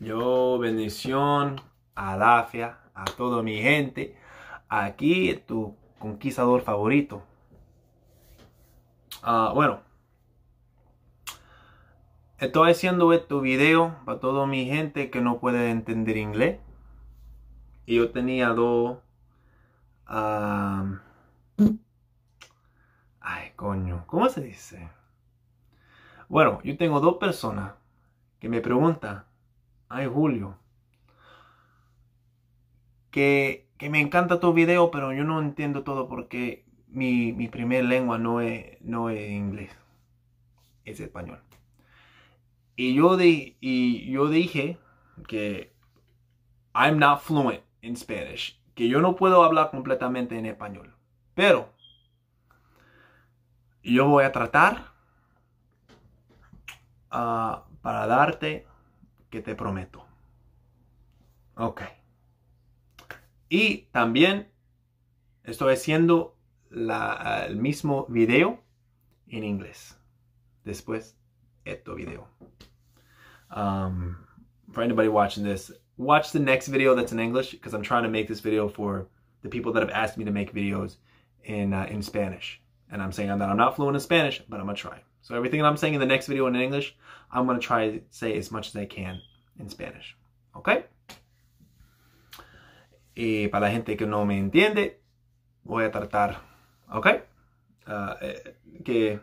Yo bendición a Dafia, a toda mi gente. Aquí tu conquistador favorito. Ah, bueno, estoy haciendo este video para toda mi gente que no puede entender inglés. Y yo tenía dos... Ah, ay, coño, ¿cómo se dice? Bueno, yo tengo dos personas que me preguntan Ay, Julio. Que, me encanta tu video, pero yo no entiendo todo porque mi, mi primer lengua no es, no es inglés. Es español. Y yo, y yo dije que I'm not fluent in Spanish. Que yo no puedo hablar completamente en español. Pero yo voy a tratar ah, para darte que te prometo. Ok. Y también estoy haciendo la, el mismo video en inglés. Después, este video. Um, for anybody watching this, watch the next video that's in English because I'm trying to make this video for the people that have asked me to make videos in, uh, in Spanish. And I'm saying that I'm not fluent in Spanish, but I'm going to try. So everything I'm saying in the next video in English, I'm going to try to say as much as I can in Spanish. ¿Ok? Y para la gente que no me entiende, voy a tratar, ¿ok? Ah, eh, que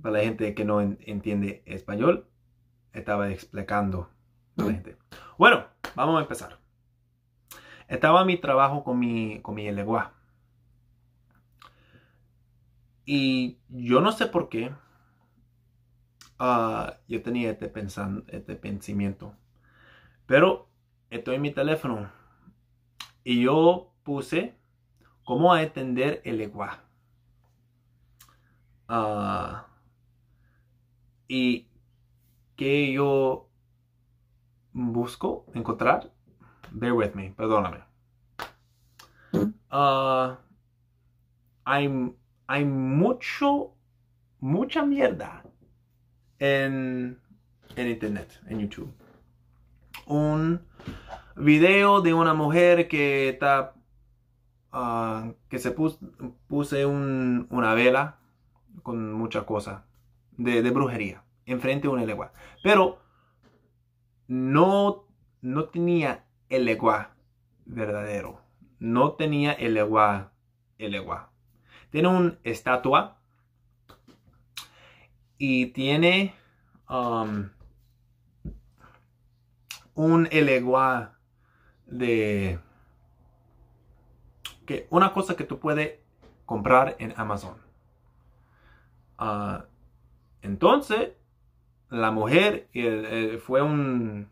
para la gente que no entiende español, estaba explicando a la gente. Bueno, vamos a empezar. Estaba mi trabajo con mi, con mi lengua. Y yo no sé por qué ah, yo tenía este, este pensamiento. Pero estoy en mi teléfono y yo puse cómo entender el lenguaje. Ah, y que yo busco encontrar, bear with me, perdóname. Mm. Ah, I'm hay mucho, mucha mierda en, en internet, en YouTube. Un video de una mujer que está ah, que se puse una vela con mucha cosas de, brujería enfrente de una legua pero no no tenía el legua verdadero no tenía el legua el tiene una estatua y tiene um, un elegua de que una cosa que tú puedes comprar en Amazon. Ah, entonces, la mujer eh, fue un,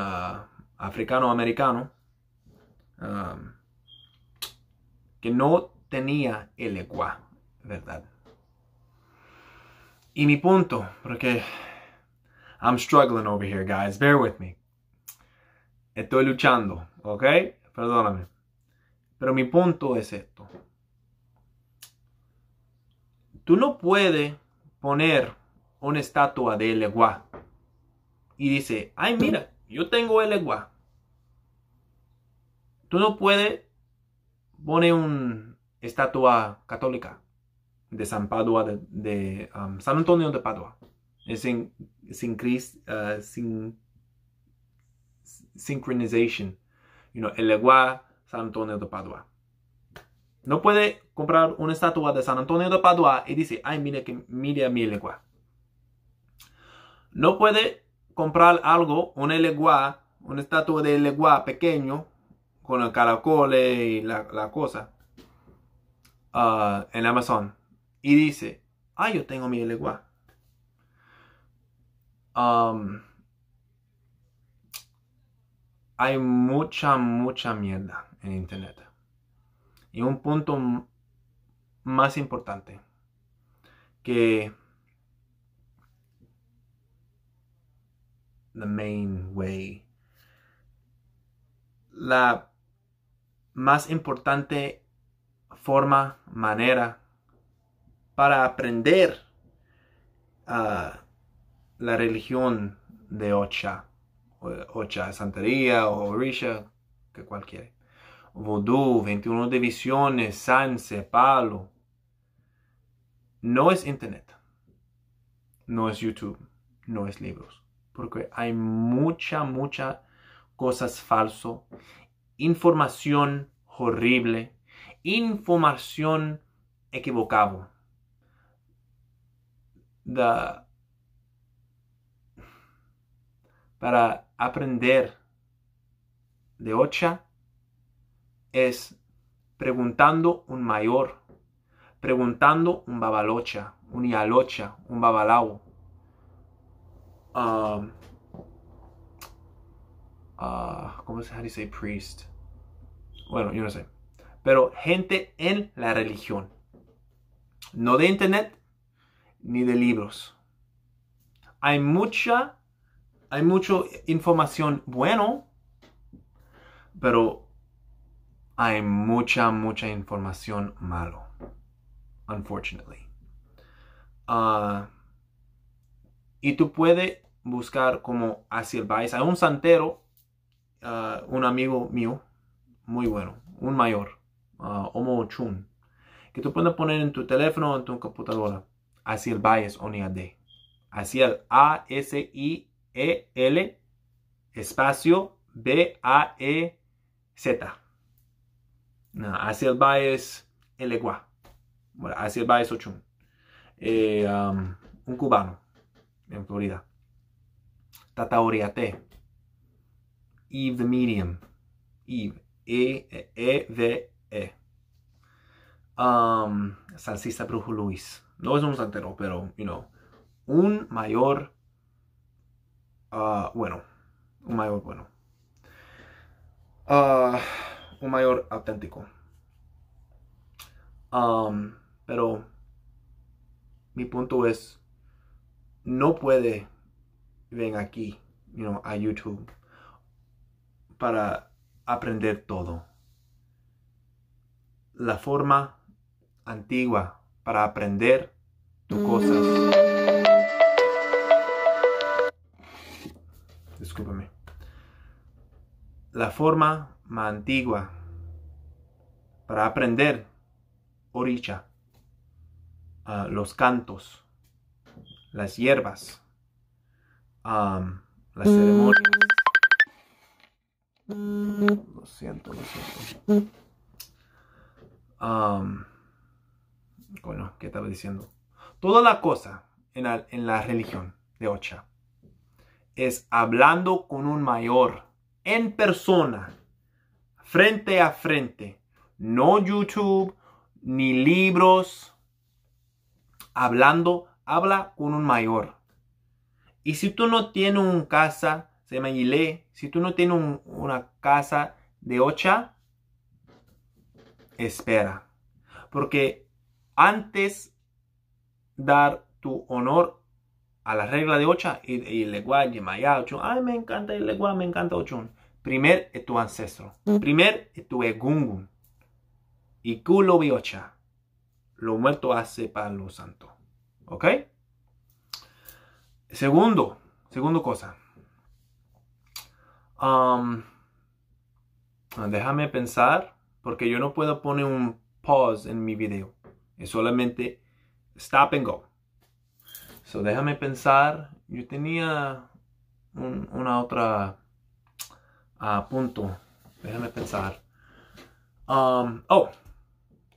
ah, africano-americano ah, que no tenía el ecuá, ¿verdad? Y mi punto, porque I'm struggling over here, guys, bear with me. Estoy luchando, ¿ok? Perdóname. Pero mi punto es esto. Tú no puedes poner una estatua de Eleguá y dice, ay, mira, yo tengo el Eleguá. Tú no puedes poner un, estatua católica de San Padua, de, um, San Antonio de Padua. Es uh, sin, sin, synchronization. el legua San Antonio de Padua. No puede comprar una estatua de San Antonio de Padua y dice, ay, mira que mi legua. No puede comprar algo, una legua, una estatua de legua pequeño con el caracol y la cosa Uh, en Amazon y dice, ah, yo tengo mi lengua um, hay mucha, mucha mierda en Internet. Y un punto más importante, que the main way, la más importante forma, manera para aprender ah, la religión de Ocha, Ocha, Santería o Orisha, que cualquiera. Vodú, 21 divisiones, Sanse, Palo. No es internet, no es YouTube, no es libros, porque hay mucha, mucha cosas falso, información horrible información equivocado para aprender de Ocha es preguntando un mayor, preguntando un babalocha, un yalocha, un babalao. Um, uh, ¿Cómo se dice priest? Bueno, yo no sé pero gente en la religión. No de internet ni de libros. Hay mucha, hay mucha información bueno, pero hay mucha, mucha información malo, unfortunately. Ah, y tú puedes buscar como hacia el país. un santero, ah, un amigo mío, muy bueno, un mayor Homo uh, que tú puedes poner en tu teléfono o en tu computadora. Así el bias D. Así el A S I E L espacio B A E Z. No, así el bias el Bueno, así el bias Ochun. Eh, um, un cubano en Florida. Tataoriate. Eve the medium. Eve. E, e, e, eh. Um, salsista Brujo Luis. No es un santero, pero, you know, un mayor uh, bueno. Un mayor bueno. Uh, un mayor auténtico. Um, pero mi punto es, no puede venir aquí, a YouTube para aprender todo la forma antigua para aprender tus cosas. Discúlpame. La forma más antigua para aprender oricha, ah, los cantos, las hierbas, las ceremonias. Mm. Lo siento, lo siento bueno, ¿qué estaba diciendo? Toda la cosa en la, religión de Ocha es hablando con un mayor en persona, frente a frente, no YouTube ni libros, hablando, habla con un mayor. Y si tú no tienes una casa, se llama Yile, si tú no tienes una casa de Ocha, espera. Porque antes dar tu honor a la regla de Ocha y, y legua maya ocho. Ay, me encanta el legua, me encanta Ochun. Primer es tu ancestro. Mm. Primer es tu egungun. Y culo ocha. Lo muerto hace para lo santo. ¿Ok? Segundo, segundo cosa. Um, déjame pensar porque yo no puedo poner un pause en mi video. Es solamente stop and go. So déjame pensar. Yo tenía una otra A ah, punto. Déjame pensar. Um, oh,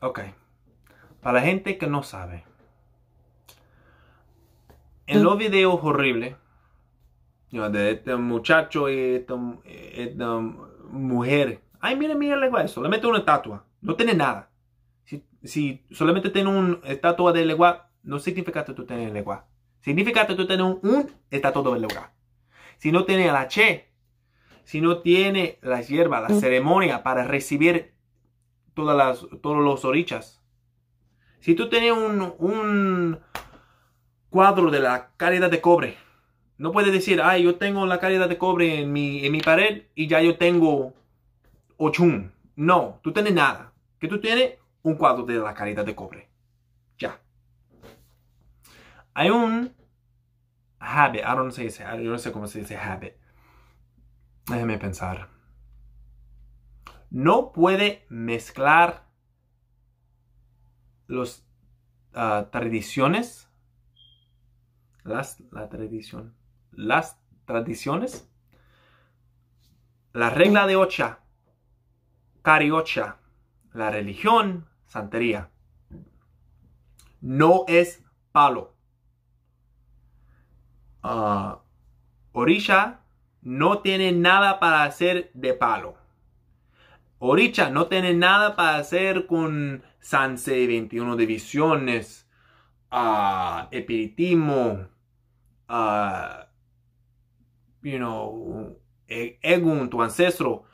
ok. Para la gente que no sabe. En los videos horribles de este muchacho y esta mujer ay, mira, mira lengua, solamente una estatua, no tiene nada. Si, solamente tiene una estatua de lengua, no significa que tú tienes lengua. Significa que tú tienes un, estatuto estatua de lengua. Si no tiene la che, si no tiene la hierba, la mm. ceremonia para recibir todas las, todos los orichas. Si tú tienes un, un cuadro de la calidad de cobre, no puedes decir, ay, yo tengo la calidad de cobre en mi, en mi pared y ya yo tengo ochum. No, tú tienes nada. que tú tienes? Un cuadro de la calidad de cobre. Ya. Hay un habit. yo no sé cómo se dice habit. Déjeme pensar. No puede mezclar los ah, tradiciones. Las, la tradición. Las tradiciones. La regla de ocha cariocha, la religión, santería. No es palo. Ah, orisha no tiene nada para hacer de palo. Orisha no tiene nada para hacer con Sanse 21 divisiones, a ah, espiritismo, ah, you e-, Egun, tu ancestro.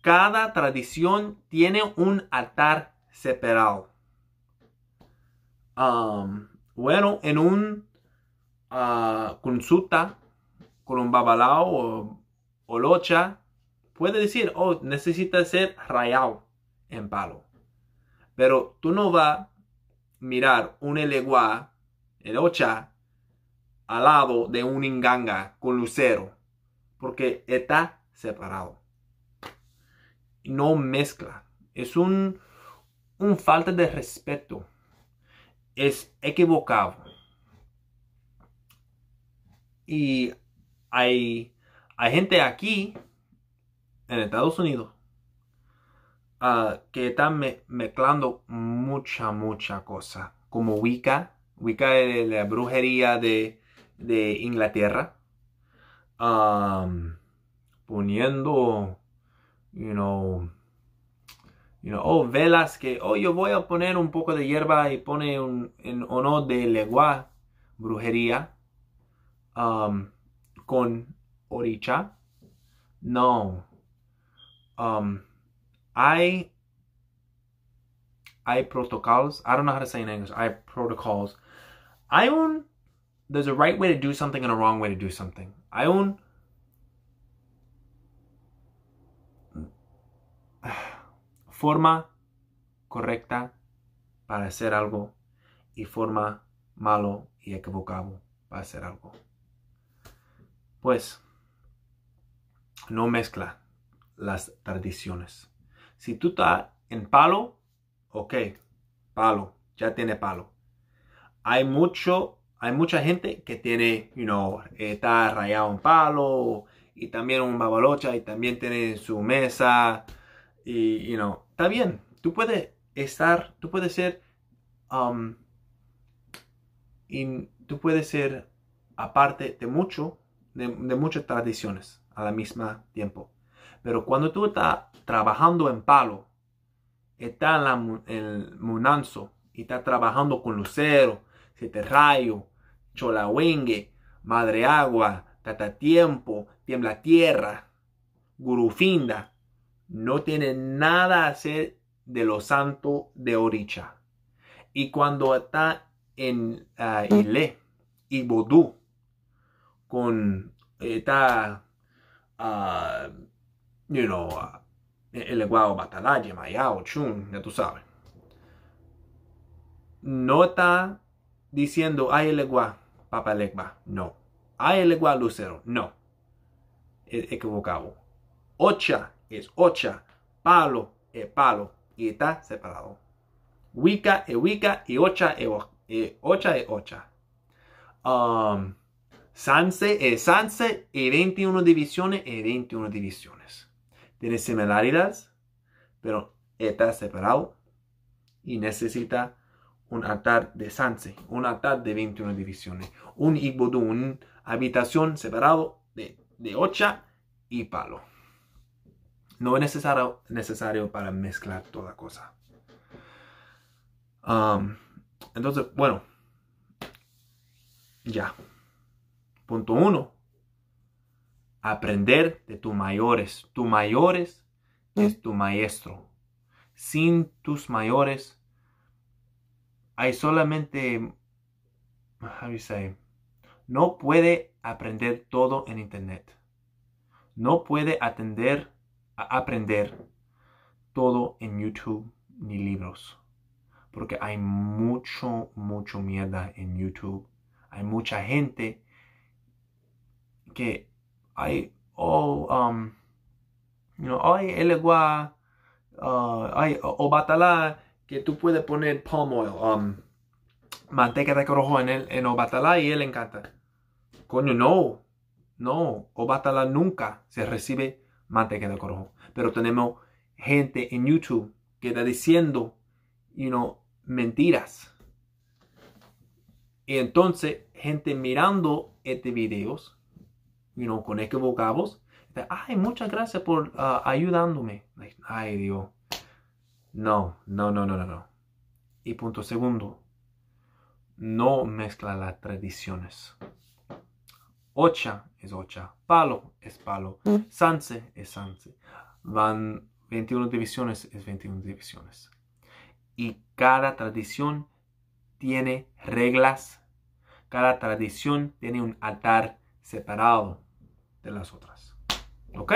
Cada tradición tiene un altar separado. Um, bueno, en un ah, consulta con un babalao o, locha, puede decir, oh, necesita ser rayado en palo. Pero tú no vas a mirar un eleguá, el locha, al lado de un inganga con lucero, porque está separado no mezcla. Es un, falta de respeto. Es equivocado. Y hay, gente aquí en Estados Unidos ah, que están mezclando mucha, mucha cosa. Como Wicca. Wicca de la brujería de, Inglaterra. poniendo you know, you know, oh, velas que, oh, yo voy a poner un poco de hierba y pone un, en honor de legua, brujería, um, con oricha. No. Um, I, I protocols. I don't know how to say in English. I protocols. I own, there's a right way to do something and a wrong way to do something. I own forma correcta para hacer algo y forma malo y equivocado para hacer algo. Pues, no mezcla las tradiciones. Si tú estás en palo, ok, palo, ya tiene palo. Hay mucho, hay mucha gente que tiene, you know, está rayado en palo y también un babalocha y también tiene su mesa y, you know, está bien, tú puedes estar, tú puedes ser, um, tú puedes ser aparte de mucho, de, muchas tradiciones a la misma tiempo. Pero cuando tú estás trabajando en palo, está en, el munanzo y está trabajando con lucero, siete rayo, madre agua, tata tiempo, tiembla tierra, gurufinda, no tiene nada a hacer de lo santo de Orisha. Y cuando está en Ile ah, y Bodú, con Está. uh, you know, o ah, el Mayao, Chun, ya tú sabes. No está diciendo, ay, el guau, Papa Legba, no. Ay, el Lucero, no. equivocado. Ocha es ocha, palo e palo, y está separado. Wica e wica y ocha e, e, ocha e ocha. Um, Sanse e Sanse e 21 divisiones e 21 divisiones. Tiene similaridades, pero está separado y necesita un altar de Sanse, un altar de 21 divisiones, un Ibodun, habitación separado de, de ocha y palo. No es necesario, necesario para mezclar toda cosa. Um, entonces, bueno, ya. Punto uno. Aprender de tus mayores. Tus mayores es tu maestro. Sin tus mayores, hay solamente, how you no puede aprender todo en internet. No puede atender aprender todo en YouTube ni libros. Porque hay mucho, mucho mierda en YouTube. Hay mucha gente que hay, oh, um, hay el agua, hay que tú puedes poner palm oil, um, manteca de corojo en, el, en Obatalá y él encanta. Coño, no, no, Obatalá nunca se recibe manteca de corojo. Pero tenemos gente en YouTube que está diciendo, you know, mentiras. Y entonces, gente mirando este videos, you know, con equivocados, ay, muchas gracias por ah, ayudándome. ay, Dios. No, no, no, no, no, no. Y punto segundo, no mezcla las tradiciones. Ocha es ocha. Palo es palo. Mm. Sanse es sanse. Van 21 divisiones es 21 divisiones. Y cada tradición tiene reglas. Cada tradición tiene un altar separado de las otras. ¿Ok?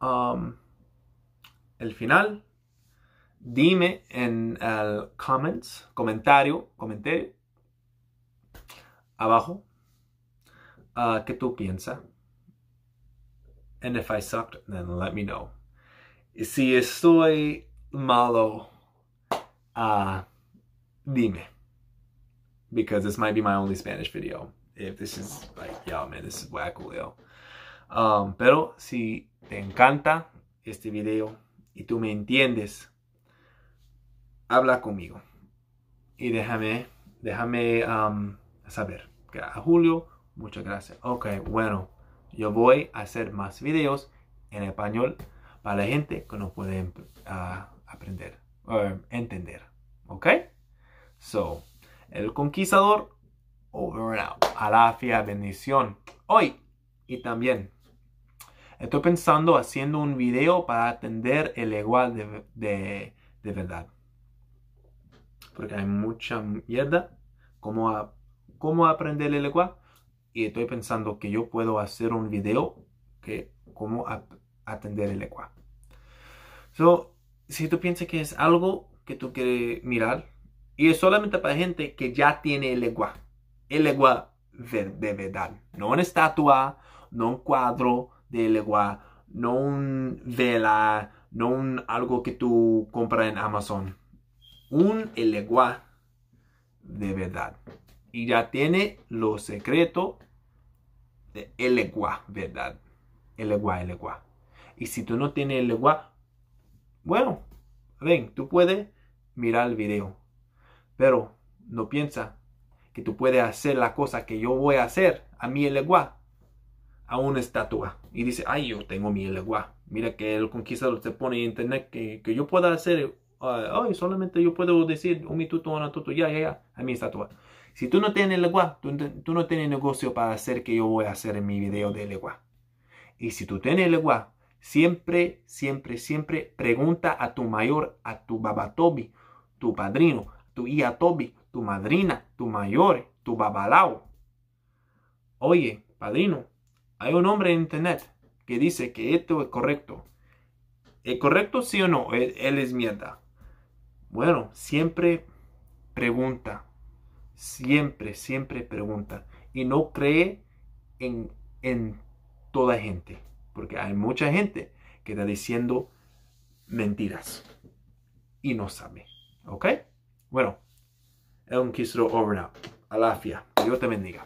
Um, el final. Dime en el comments, comentario, comentario abajo uh, qué tú piensas. And if I sucked, then let me know. si estoy malo, uh, dime. Because this might be my only Spanish video. If this is like, y'all man, this is wacko, um, pero si te encanta este video y tú me entiendes, habla conmigo y déjame, déjame um, saber a Julio, muchas gracias. Ok, bueno, yo voy a hacer más videos en español para la gente que no puede em-, aprender, em, entender. Ok, so, el conquistador, over and out. bendición. Hoy, y también, estoy pensando haciendo un video para atender el igual de, de verdad. Porque hay mucha mierda como a cómo aprender la lengua y estoy pensando que yo puedo hacer un video que cómo atender la lengua. si tú piensas que es algo que tú quieres mirar y es solamente para gente que ya tiene el lengua, el lengua de, verdad, no una estatua, no un cuadro de lengua, no un vela, no un, algo que tú compras en Amazon, un lengua de verdad y ya tiene lo secreto de el ¿verdad? El legua, Y si tú no tienes el legua, bueno, ven, tú puedes mirar el video, pero no piensa que tú puedes hacer la cosa que yo voy a hacer a mi legua, a una estatua. Y dice, ay, yo tengo mi legua. Mira que el conquistador se pone en internet que, que yo pueda hacer, eh, ay solamente yo puedo decir un mituto, una minuto ya, ya, ya, a mi estatua. Si tú no tienes el tú, tú, no tienes negocio para hacer que yo voy a hacer en mi video de lengua. Y si tú tienes lengua, siempre, siempre, siempre pregunta a tu mayor, a tu Toby, tu padrino, tu Toby, tu madrina, tu mayor, tu babalao. Oye, padrino, hay un hombre en internet que dice que esto es correcto. ¿Es correcto sí o no? él es mierda. Bueno, siempre pregunta siempre, siempre pregunta y no cree en, en toda gente, porque hay mucha gente que está diciendo mentiras y no sabe, ¿ok? Bueno, el un over now. Alafia, Dios te bendiga.